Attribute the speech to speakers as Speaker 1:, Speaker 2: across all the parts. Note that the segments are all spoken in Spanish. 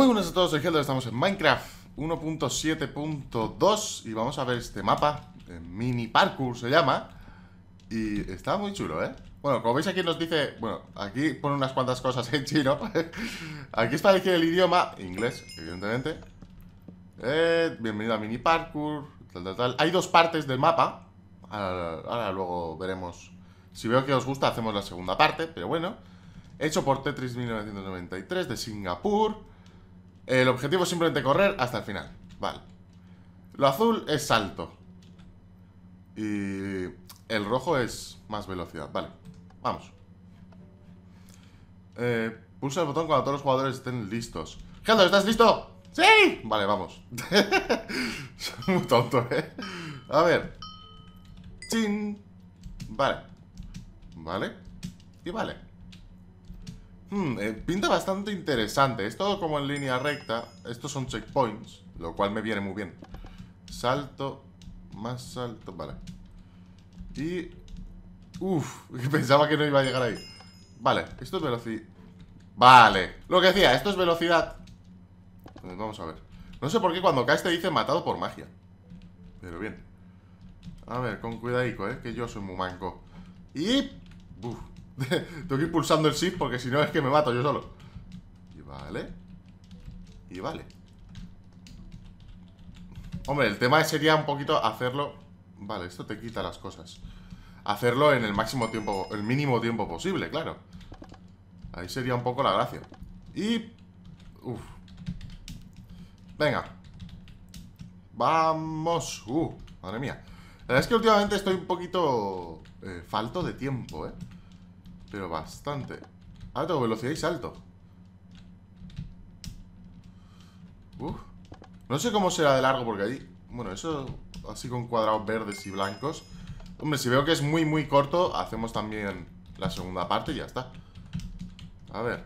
Speaker 1: Muy buenas a todos, soy Helder, estamos en Minecraft 1.7.2 y vamos a ver este mapa, Mini Parkour se llama, y está muy chulo, ¿eh? Bueno, como veis aquí nos dice, bueno, aquí pone unas cuantas cosas en chino, aquí está para el idioma, inglés, evidentemente, eh, bienvenido a Mini Parkour, tal, tal, tal, hay dos partes del mapa, ahora luego veremos, si veo que os gusta hacemos la segunda parte, pero bueno, hecho por Tetris 1993 de Singapur, el objetivo es simplemente correr hasta el final. Vale. Lo azul es salto. Y el rojo es más velocidad. Vale, vamos. Eh, pulsa el botón cuando todos los jugadores estén listos. ¡Geldo, ¿estás listo? ¡Sí! Vale, vamos. Soy muy tonto, ¿eh? A ver. ¡Chin! Vale. Vale. Y vale. Hmm, eh, pinta bastante interesante. Es todo como en línea recta. Estos son checkpoints, lo cual me viene muy bien. Salto, más salto, vale. Y... uff pensaba que no iba a llegar ahí. Vale, esto es velocidad. Vale, lo que decía, esto es velocidad. Pues vamos a ver. No sé por qué cuando caes te dice matado por magia. Pero bien. A ver, con cuidadico, eh, que yo soy muy manco. Y... Uf, Tengo que ir pulsando el shift porque si no es que me mato yo solo. Y vale. Y vale. Hombre, el tema sería un poquito hacerlo... Vale, esto te quita las cosas. Hacerlo en el máximo tiempo... El mínimo tiempo posible, claro. Ahí sería un poco la gracia. Y... Uf. Venga. Vamos. Uh, madre mía. La verdad es que últimamente estoy un poquito... Eh, falto de tiempo, ¿eh? Pero bastante. alto velocidad y salto. Uf. No sé cómo será de largo porque ahí... Bueno, eso así con cuadrados verdes y blancos. Hombre, si veo que es muy, muy corto, hacemos también la segunda parte y ya está. A ver.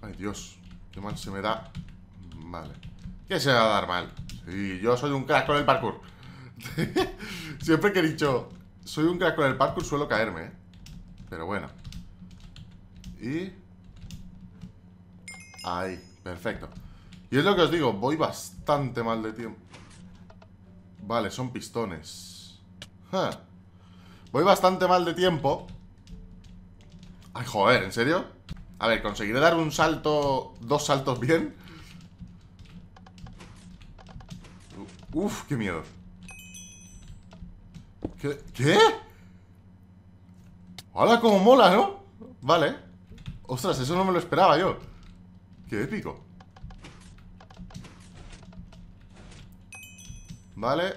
Speaker 1: Ay, Dios. Qué mal se me da. Vale. ¿Qué se va a dar mal? Sí, yo soy un crack con el parkour. Siempre que he dicho, soy un crack con el parkour, suelo caerme, ¿eh? Pero bueno. Y... Ahí, perfecto. Y es lo que os digo, voy bastante mal de tiempo. Vale, son pistones. Voy bastante mal de tiempo. Ay, joder, ¿en serio? A ver, conseguiré dar un salto, dos saltos bien. Uf, qué miedo. ¿Qué? hola como mola, ¿no? Vale. Ostras, eso no me lo esperaba yo. Qué épico. Vale.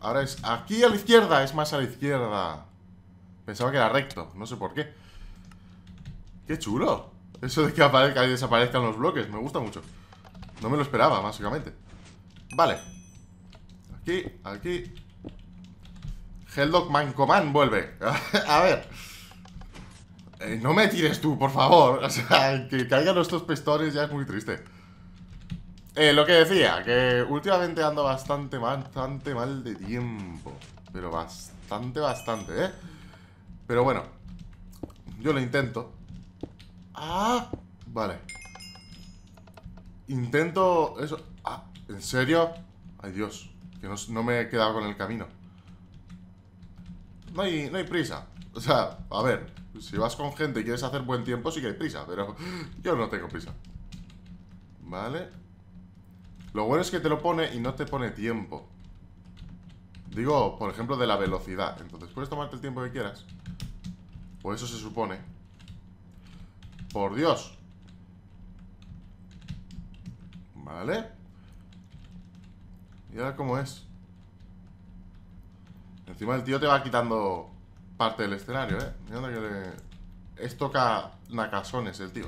Speaker 1: Ahora es aquí a la izquierda. Es más a la izquierda. Pensaba que era recto. No sé por qué. Qué chulo. Eso de que aparezcan y desaparezcan los bloques. Me gusta mucho. No me lo esperaba, básicamente. Vale. Aquí, aquí Helldog Mancoman vuelve. a ver. Eh, no me tires tú, por favor. O sea, que caigan nuestros pestores ya es muy triste. Eh, lo que decía, que últimamente ando bastante, bastante mal de tiempo. Pero bastante, bastante, ¿eh? Pero bueno. Yo lo intento. ¡Ah! Vale. Intento... Eso... Ah, ¿en serio? Ay, Dios. Que no me he quedado con el camino no hay, prisa. O sea, a ver, si vas con gente y quieres hacer buen tiempo, sí que hay prisa, pero yo no tengo prisa. Vale. Lo bueno es que te lo pone y no te pone tiempo. Digo, por ejemplo, de la velocidad. Entonces puedes tomarte el tiempo que quieras. Por eso se supone. Por Dios. Vale. ¿Y ahora cómo es? Encima el tío te va quitando parte del escenario, ¿eh? Mira que le... Es toca nacasones el tío.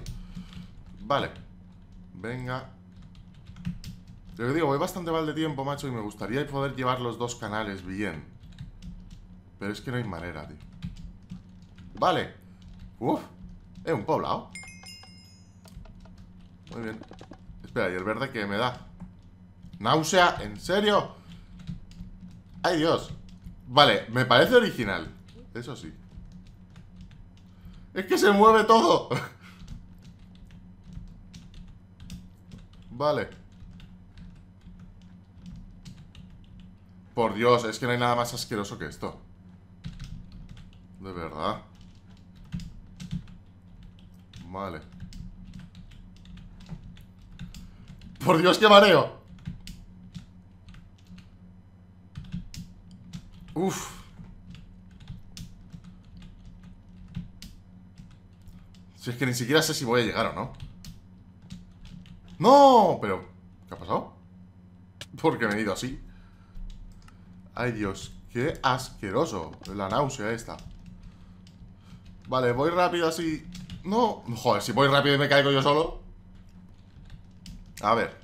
Speaker 1: Vale. Venga. Lo que digo, voy bastante mal de tiempo, macho, y me gustaría poder llevar los dos canales bien. Pero es que no hay manera, tío. Vale. Uf. Es eh, un poblado. Muy bien. Espera, ¿y el verde que me da? ¡Náusea! ¿En serio? ¡Ay, Dios! Vale, me parece original. Eso sí. Es que se mueve todo. vale. Por Dios, es que no hay nada más asqueroso que esto. De verdad. Vale. Por Dios, qué mareo. Uf. Si es que ni siquiera sé si voy a llegar o no. ¡No! Pero... ¿Qué ha pasado? Porque me he ido así. Ay, Dios. Qué asqueroso. La náusea esta. Vale, voy rápido así. No. Joder, si voy rápido y me caigo yo solo. A ver.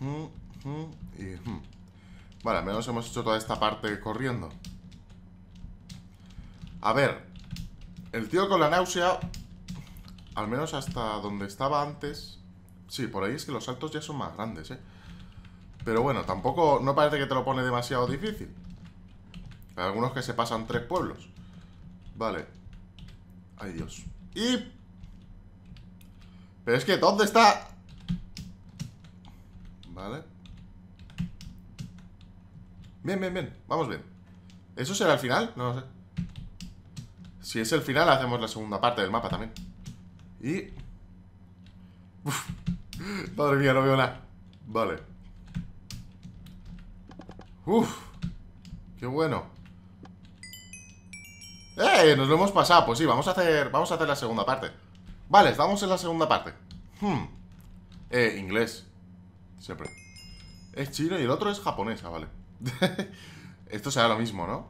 Speaker 1: Mm, mm, y... Mm. Vale, al menos hemos hecho toda esta parte corriendo. A ver. El tío con la náusea... Al menos hasta donde estaba antes... Sí, por ahí es que los saltos ya son más grandes, ¿eh? Pero bueno, tampoco... No parece que te lo pone demasiado difícil. Hay algunos que se pasan tres pueblos. Vale. Ay, Dios. Y... Pero es que, ¿dónde está? Vale. Bien, bien, bien. Vamos bien. ¿Eso será el final? No lo sé. Si es el final, hacemos la segunda parte del mapa también. Y... Uf. Madre mía, no veo nada. Vale. Uf. Qué bueno. ¡Eh! Nos lo hemos pasado. Pues sí, vamos a hacer, vamos a hacer la segunda parte. Vale, vamos en la segunda parte. Hmm. Eh, inglés. Siempre. Es chino y el otro es japonesa, vale. esto será lo mismo, ¿no?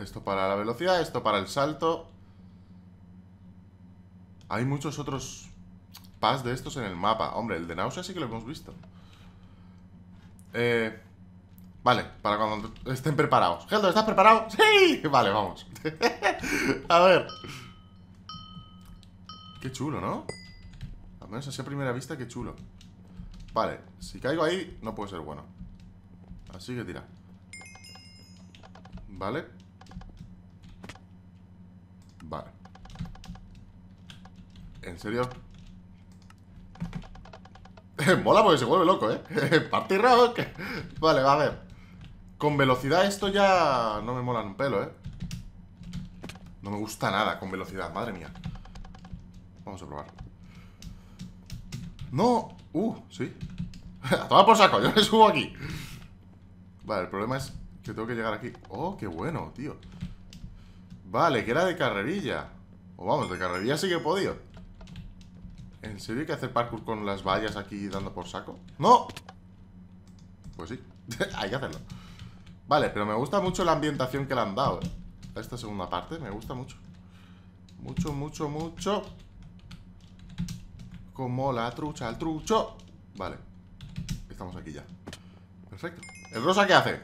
Speaker 1: Esto para la velocidad, esto para el salto. Hay muchos otros pas de estos en el mapa. Hombre, el de Nausea sí que lo hemos visto. Eh, vale, para cuando estén preparados. ¿Geldo, ¿estás preparado? ¡Sí! Vale, vamos. a ver. Qué chulo, ¿no? Al menos así a primera vista, qué chulo. Vale, si caigo ahí, no puede ser bueno. Así que tira. ¿Vale? Vale. ¿En serio? Mola porque se vuelve loco, ¿eh? Party rock. Vale, a ver. Con velocidad esto ya no me mola un pelo, ¿eh? No me gusta nada con velocidad, madre mía. Vamos a probar. No. Uh, sí. a por saco, yo me subo aquí. Vale, el problema es que tengo que llegar aquí. ¡Oh, qué bueno, tío! Vale, que era de carrerilla. O vamos, de carrerilla sí que he podido. ¿En serio hay que hacer parkour con las vallas aquí dando por saco? ¡No! Pues sí, hay que hacerlo. Vale, pero me gusta mucho la ambientación que le han dado. A eh. esta segunda parte me gusta mucho. Mucho, mucho, mucho. Como la trucha el trucho. Vale. Estamos aquí ya. Perfecto. ¿El rosa qué hace?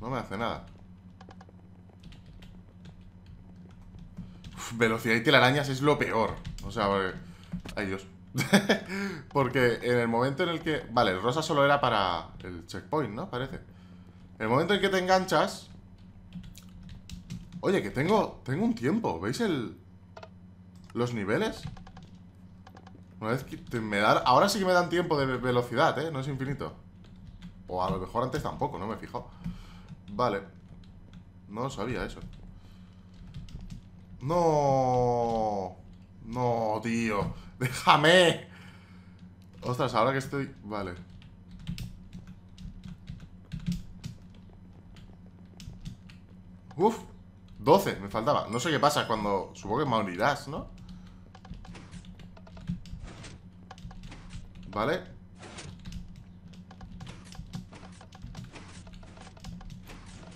Speaker 1: No me hace nada. velocidad y telarañas es lo peor. O sea, porque... Ay, Dios. porque en el momento en el que... Vale, el rosa solo era para el checkpoint, ¿no? Parece. En el momento en que te enganchas... Oye, que tengo... Tengo un tiempo. ¿Veis el... Los niveles? Una vez que me dan... Ahora sí que me dan tiempo de velocidad, ¿eh? No es infinito. O a lo mejor antes tampoco, no me he fijado. Vale. No sabía eso. No. No, tío. Déjame. Ostras, ahora que estoy... Vale. Uf. 12, me faltaba. No sé qué pasa cuando... Supongo que morirás, ¿no? ¿Vale?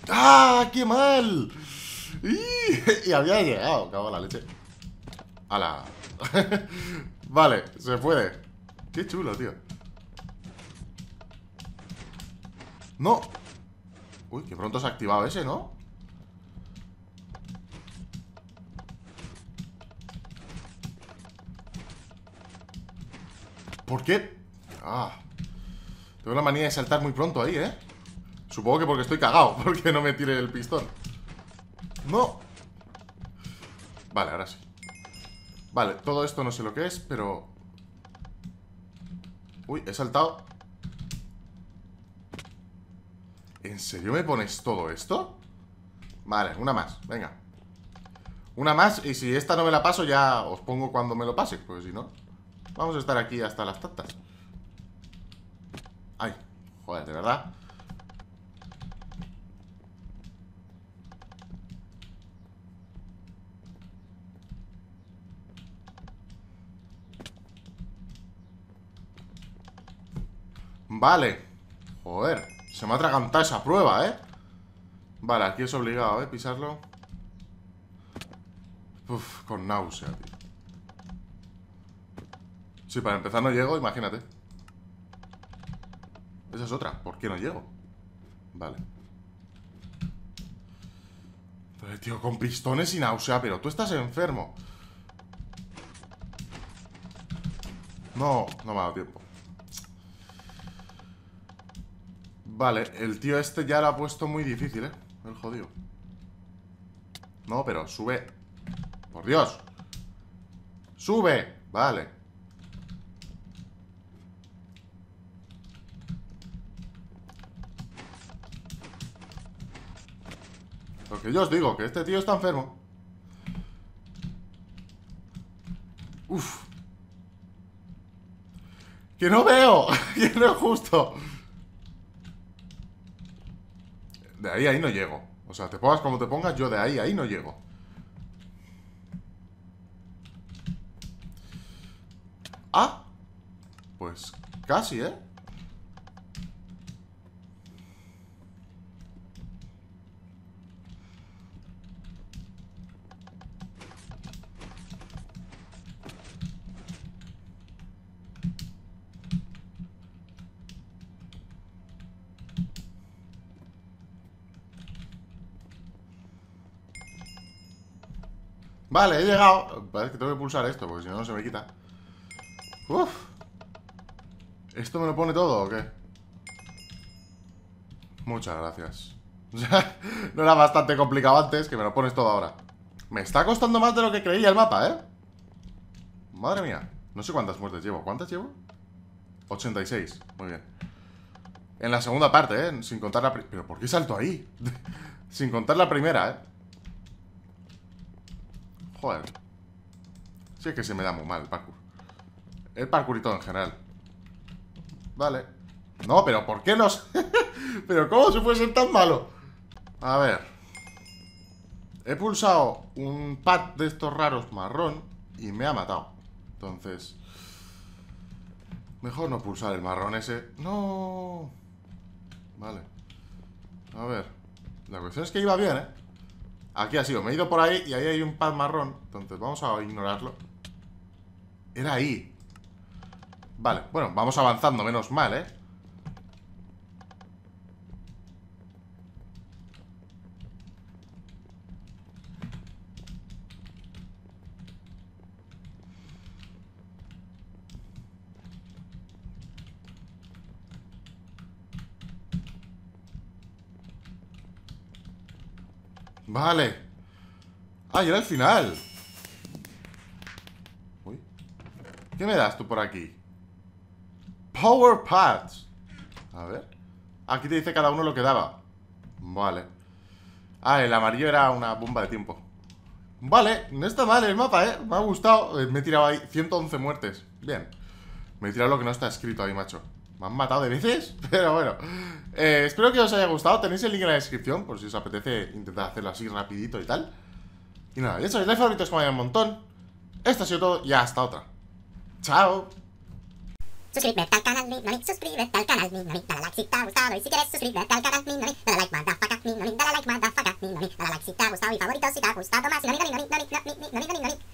Speaker 1: ¡Ah! ¡Qué mal! ¡Y, había llegado! Cago la leche. ¡Hala! vale, se puede. ¡Qué chulo, tío! ¡No! Uy, qué pronto se ha activado ese, ¿no? ¿Por qué? Ah, tengo una manía de saltar muy pronto ahí, ¿eh? Supongo que porque estoy cagado, porque no me tire el pistón. ¡No! Vale, ahora sí. Vale, todo esto no sé lo que es, pero... Uy, he saltado. ¿En serio me pones todo esto? Vale, una más, venga. Una más, y si esta no me la paso ya os pongo cuando me lo pase, porque si no... Vamos a estar aquí hasta las tantas. Ay, joder, de verdad. Vale. Joder, se me ha atragantado esa prueba, ¿eh? Vale, aquí es obligado, ¿eh? Pisarlo. Uf, con náusea, tío. Sí, para empezar no llego, imagínate. Esa es otra. ¿Por qué no llego? Vale. tío, con pistones y náusea, pero tú estás enfermo. No, no me ha dado tiempo. Vale, el tío este ya lo ha puesto muy difícil, ¿eh? El jodido. No, pero sube. Por Dios. Sube. Vale. Lo que yo os digo, que este tío está enfermo. Uf. Que no veo. que no es justo. De ahí, ahí no llego. O sea, te pongas como te pongas, yo de ahí, ahí no llego. Ah. Pues casi, ¿eh? Vale, he llegado. Parece que tengo que pulsar esto, porque si no, no se me quita. Uf. ¿Esto me lo pone todo o qué? Muchas gracias. no era bastante complicado antes, que me lo pones todo ahora. Me está costando más de lo que creía el mapa, ¿eh? Madre mía. No sé cuántas muertes llevo. ¿Cuántas llevo? 86. Muy bien. En la segunda parte, ¿eh? Sin contar la... ¿Pero por qué salto ahí? Sin contar la primera, ¿eh? Joder. Sí es que se me da muy mal el parkour. El parkour en general. Vale. No, pero ¿por qué no? pero ¿cómo se puede ser tan malo? A ver. He pulsado un pad de estos raros marrón y me ha matado. Entonces... Mejor no pulsar el marrón ese. ¡No! Vale. A ver. La cuestión es que iba bien, ¿eh? Aquí ha sido, me he ido por ahí y ahí hay un pad marrón. Entonces vamos a ignorarlo. Era ahí. Vale, bueno, vamos avanzando, menos mal, ¿eh? Vale. Ah, y era el final. Uy. ¿Qué me das tú por aquí? Power Pads. A ver. Aquí te dice cada uno lo que daba. Vale. Ah, el amarillo era una bomba de tiempo. Vale, no está mal el mapa, ¿eh? Me ha gustado. Eh, me he tirado ahí 111 muertes. Bien. Me he tirado lo que no está escrito ahí, macho. Me han matado de veces, pero bueno. Eh, espero que os haya gustado. Tenéis el link en la descripción por si os apetece intentar hacerlo así rapidito y tal. Y nada, ya sabéis, like favoritos como hay un montón. Esto ha sido todo y hasta otra. ¡Chao! Suscríbete al canal, mi suscríbete al canal, mi dale like si te ha gustado y si quieres suscríbete al canal, mi nani, dale like, madafaca, mi dale like, madafaca, mi dale like si te ha gustado y favoritos si te ha gustado más,